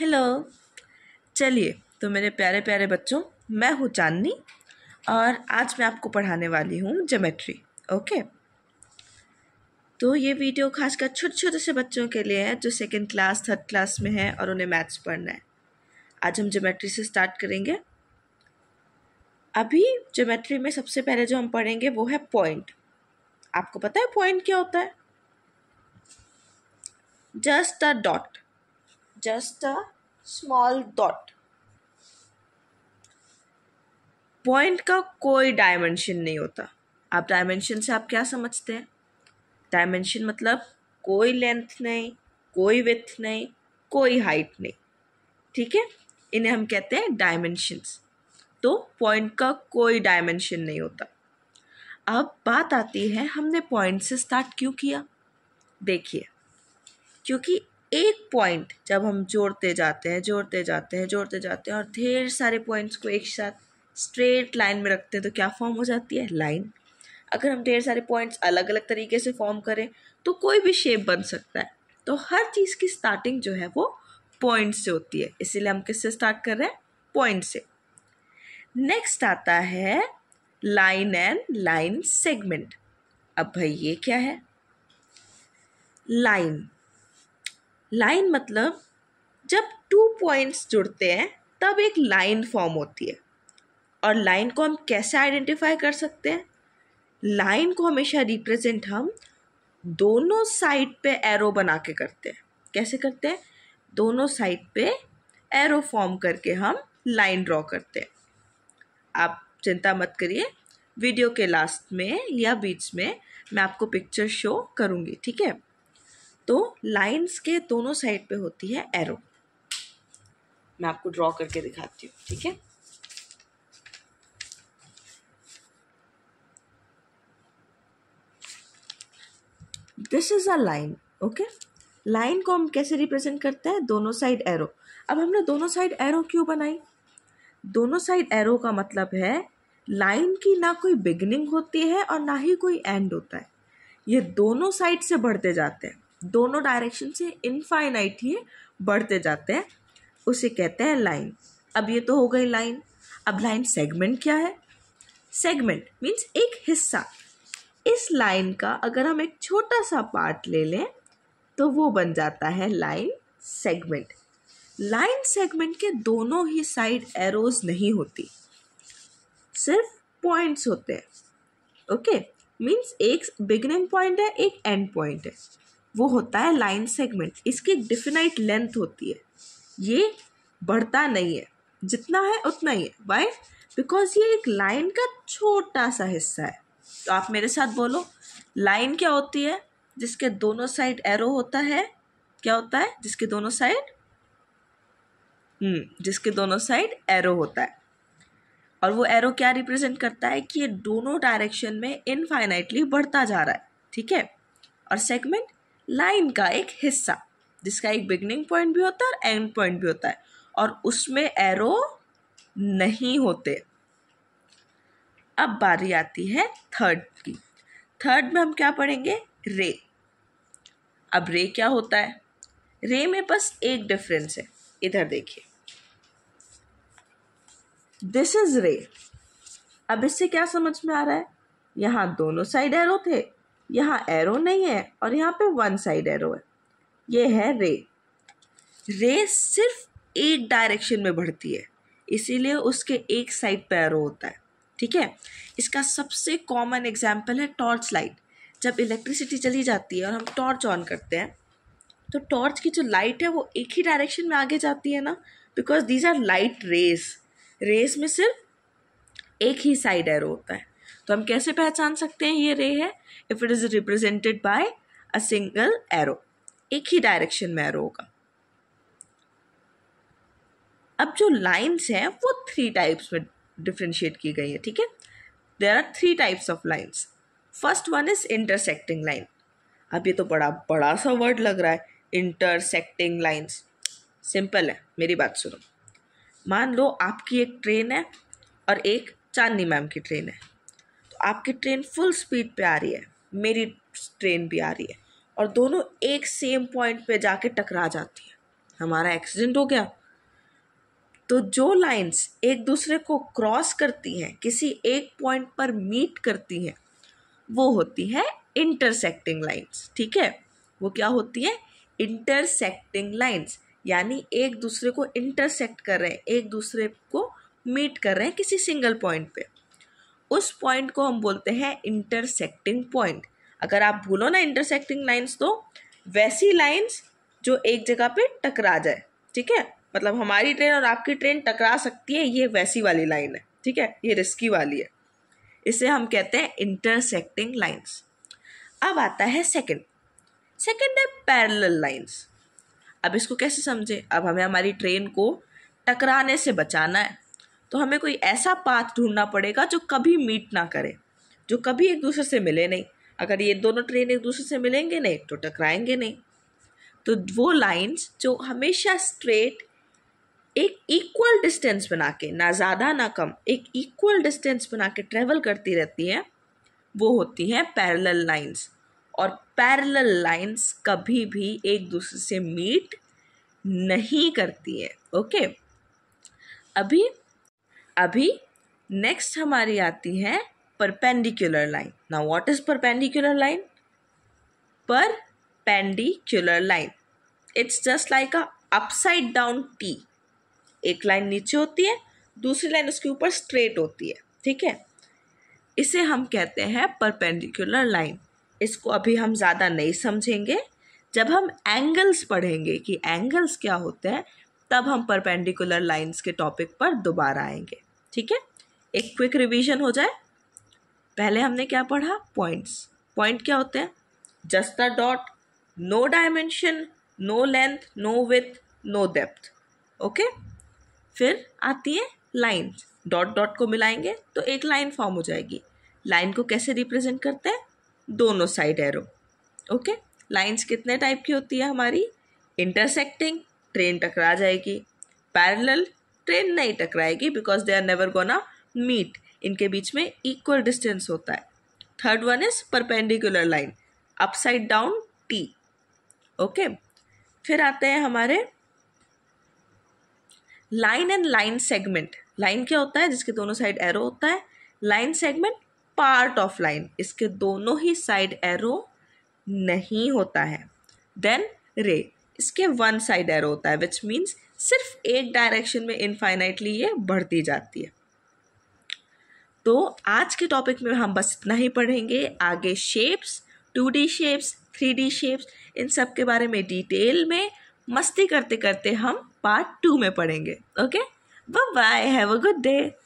Hello चलिए तो मेरे प्यारे प्यारे बच्चों मैं हूँ चांदनी और आज मैं आपको पढ़ाने वाली हूँ जोमेट्री ओके तो ये वीडियो खासकर छोटे छोटे से बच्चों के लिए है जो सेकेंड क्लास थर्ड क्लास में है और उन्हें मैथ्स पढ़ना है आज हम जोमेट्री से स्टार्ट करेंगे अभी जोमेट्री में सबसे पहले जो हम पढ़ेंगे वो है पॉइंट आपको पता है पॉइंट क्या होता है just a dot just a small dot point का कोई डायमेंशन नहीं होता आप डायमेंशन से आप क्या समझते हैं डायमेंशन मतलब कोई लेंथ नहीं कोई विथ नहीं कोई हाइट नहीं ठीक है इन्हें हम कहते हैं डायमेंशंस तो पॉइंट का कोई डायमेंशन नहीं होता अब बात आती है हमने पॉइंट से स्टार्ट क्यों किया देखिए क्योंकि एक पॉइंट जब हम जोड़ते जाते हैं जोड़ते जाते हैं जोड़ते जाते हैं और ढेर सारे पॉइंट्स को एक साथ स्ट्रेट लाइन में रखते हैं तो क्या फॉर्म हो जाती है लाइन अगर हम ढेर सारे पॉइंट्स अलग अलग तरीके से फॉर्म करें तो कोई भी शेप बन सकता है तो हर चीज़ की स्टार्टिंग जो है वो पॉइंट से होती है इसीलिए हम किससे स्टार्ट कर रहे हैं पॉइंट से नेक्स्ट आता है लाइन एंड लाइन सेगमेंट अब भाई ये क्या है लाइन लाइन मतलब जब टू पॉइंट्स जुड़ते हैं तब एक लाइन फॉर्म होती है और लाइन को हम कैसे आइडेंटिफाई कर सकते हैं लाइन को हमेशा रिप्रेजेंट हम दोनों साइड पे एरो बना के करते हैं कैसे करते हैं दोनों साइड पे एरो फॉर्म करके हम लाइन ड्रॉ करते हैं आप चिंता मत करिए वीडियो के लास्ट में या बीच में मैं आपको पिक्चर शो करूँगी ठीक है तो लाइंस के दोनों साइड पे होती है एरो मैं आपको ड्रॉ करके दिखाती हूँ ठीक है this is a line okay line को हम कैसे रिप्रेजेंट करते हैं दोनों साइड एरो अब हमने दोनों साइड एरो क्यों बनाई दोनों साइड एरो का मतलब है लाइन की ना कोई बिगनिंग होती है और ना ही कोई एंड होता है ये दोनों साइड से बढ़ते जाते हैं दोनों डायरेक्शन से इनफाइनाइट ही बढ़ते जाते हैं उसे कहते हैं लाइन अब ये तो हो गई लाइन अब लाइन सेगमेंट क्या है सेगमेंट मीन्स एक हिस्सा इस लाइन का अगर हम एक छोटा सा पार्ट ले लें तो वो बन जाता है लाइन सेगमेंट लाइन सेगमेंट के दोनों ही साइड एरोज नहीं होती सिर्फ पॉइंट्स होते हैं ओके okay? मीन्स एक बिगनिंग पॉइंट है एक एंड पॉइंट है वो होता है लाइन सेगमेंट इसकी एक डिफिनाइट लेंथ होती है ये बढ़ता नहीं है जितना है उतना ही है वाई बिकॉज ये एक लाइन का छोटा सा हिस्सा है तो आप मेरे साथ बोलो लाइन क्या होती है जिसके दोनों साइड एरो होता है क्या होता है जिसके दोनों साइड हम्म जिसके दोनों साइड एरो होता है और वो एरो क्या रिप्रेजेंट करता है कि ये दोनों डायरेक्शन में इनफाइनाइटली बढ़ता जा रहा है ठीक है और सेगमेंट लाइन का एक हिस्सा जिसका एक बिगनिंग पॉइंट भी होता है और एंड पॉइंट भी होता है और उसमें एरो नहीं होते अब बारी आती है थर्ड की थर्ड में हम क्या पढ़ेंगे रे अब रे क्या होता है रे में बस एक डिफरेंस है इधर देखिए दिस इज रे अब इससे क्या समझ में आ रहा है यहाँ दोनों साइड एरो थे यहाँ एरो नहीं है और यहाँ पे वन साइड एरो है ये है रे रे सिर्फ एक डायरेक्शन में बढ़ती है इसीलिए उसके एक साइड पे एरो होता है ठीक है इसका सबसे कॉमन एग्जाम्पल है टॉर्च लाइट जब इलेक्ट्रिसिटी चली जाती है और हम टॉर्च ऑन करते हैं तो टॉर्च की जो लाइट है वो एक ही डायरेक्शन में आगे जाती है ना because these are light rays rays में सिर्फ एक ही साइड एरो होता है तो हम कैसे पहचान सकते हैं ये रे है if it is represented by a single arrow एक ही डायरेक्शन में एरो होगा अब जो लाइन्स हैं वो थ्री टाइप्स में डिफ्रेंशिएट की गई है ठीक है there are three types of lines first one is intersecting line अब ये तो बड़ा बड़ा सा वर्ड लग रहा है इंटरसेक्टिंग लाइन्स सिंपल है मेरी बात सुनो मान लो आपकी एक ट्रेन है और एक चांदनी मैम की ट्रेन है आपकी ट्रेन फुल स्पीड पे आ रही है मेरी ट्रेन भी आ रही है और दोनों एक सेम पॉइंट पे जाके टकरा जाती है हमारा एक्सीडेंट हो गया तो जो लाइंस एक दूसरे को क्रॉस करती हैं किसी एक पॉइंट पर मीट करती हैं वो होती है इंटरसेक्टिंग लाइंस ठीक है वो क्या होती है इंटरसेक्टिंग लाइंस यानी एक दूसरे को इंटरसेक्ट कर रहे हैं एक दूसरे को मीट कर रहे हैं किसी सिंगल पॉइंट पे उस पॉइंट को हम बोलते हैं इंटरसेक्टिंग पॉइंट अगर आप भूलो ना इंटरसेक्टिंग लाइंस तो वैसी लाइंस जो एक जगह पे टकरा जाए ठीक है मतलब हमारी ट्रेन और आपकी ट्रेन टकरा सकती है ये वैसी वाली लाइन है ठीक है ये रिस्की वाली है इसे हम कहते हैं इंटरसेक्टिंग लाइंस अब आता है सेकंड सेकंड है पैरल लाइन्स अब इसको कैसे समझे अब हमें हमारी ट्रेन को टकराने से बचाना है तो हमें कोई ऐसा पाथ ढूंढना पड़ेगा जो कभी मीट ना करे जो कभी एक दूसरे से मिले नहीं अगर ये दोनों ट्रेन एक दूसरे से मिलेंगे नहीं तो टकराएंगे नहीं तो वो लाइंस जो हमेशा स्ट्रेट एक इक्वल डिस्टेंस बना के ना ज़्यादा ना कम एक इक्वल डिस्टेंस बना के ट्रेवल करती रहती हैं वो होती हैं पैरेलल लाइंस और पैरेलल लाइंस कभी भी एक दूसरे से मीट नहीं करती है ओके अभी अभी नेक्स्ट हमारी आती है परपेंडिकुलर लाइन ना what is perpendicular line perpendicular line it's just like a upside down T एक लाइन नीचे होती है दूसरी लाइन उसके ऊपर स्ट्रेट होती है ठीक है इसे हम कहते हैं परपेंडिकुलर लाइन इसको अभी हम ज़्यादा नहीं समझेंगे जब हम एंगल्स पढ़ेंगे कि एंगल्स क्या होते हैं तब हम परपेंडिकुलर लाइंस के टॉपिक पर दोबारा आएंगे ठीक है एक क्विक रिवीजन हो जाए पहले हमने क्या पढ़ा पॉइंट्स पॉइंट क्या होते हैं just the dot no dimension no length no width no depth okay फिर आती है लाइन डॉट डॉट को मिलाएंगे तो एक लाइन फॉर्म हो जाएगी लाइन को कैसे रिप्रेजेंट करते हैं दोनों साइड एरो ओके लाइंस कितने टाइप की होती है हमारी इंटरसेक्टिंग ट्रेन टकरा जाएगी पैरेलल ट्रेन नहीं टकराएगी because they are never gonna meet इनके बीच में इक्वल डिस्टेंस होता है third one is perpendicular line upside down T okay फिर आते हैं हमारे line and line segment line क्या होता है जिसके दोनों साइड एरो होता है line segment part of line इसके दोनों ही साइड एरो नहीं होता है देन रे इसके वन साइड एरो होता है विच मीन्स सिर्फ एक डायरेक्शन में इनफाइनाइटली ये बढ़ती जाती है तो आज के टॉपिक में हम बस इतना ही पढ़ेंगे आगे shapes two D shapes three D shapes इन सब के बारे में डिटेल में मस्ती करते करते हम पार्ट टू में पढ़ेंगे okay bye bye have a good day